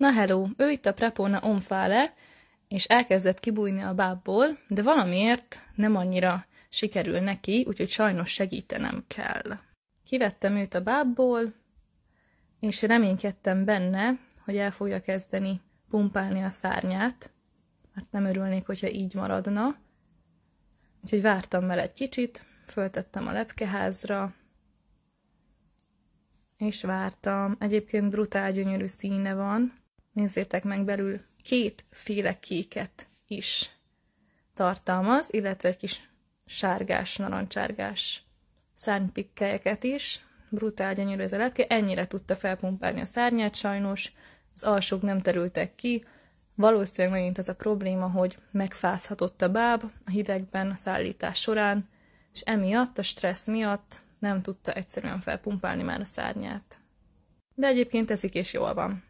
Na hello, ő itt a Prepona omfále, és elkezdett kibújni a bábból, de valamiért nem annyira sikerül neki, úgyhogy sajnos segítenem kell. Kivettem őt a bábból, és reménykedtem benne, hogy el fogja kezdeni pumpálni a szárnyát, mert nem örülnék, hogyha így maradna. Úgyhogy vártam vele egy kicsit, föltettem a lepkeházra, és vártam. Egyébként brutál gyönyörű színe van, nézzétek meg belül, kétféle kéket is tartalmaz, illetve egy kis sárgás, narancsárgás szárnypikkelyeket is. Brutál, gyönyörű ez a lepke. Ennyire tudta felpumpálni a szárnyát sajnos, az alsók nem terültek ki. Valószínűleg megint az a probléma, hogy megfázhatott a báb a hidegben a szállítás során, és emiatt, a stressz miatt nem tudta egyszerűen felpumpálni már a szárnyát. De egyébként eszik és jól van.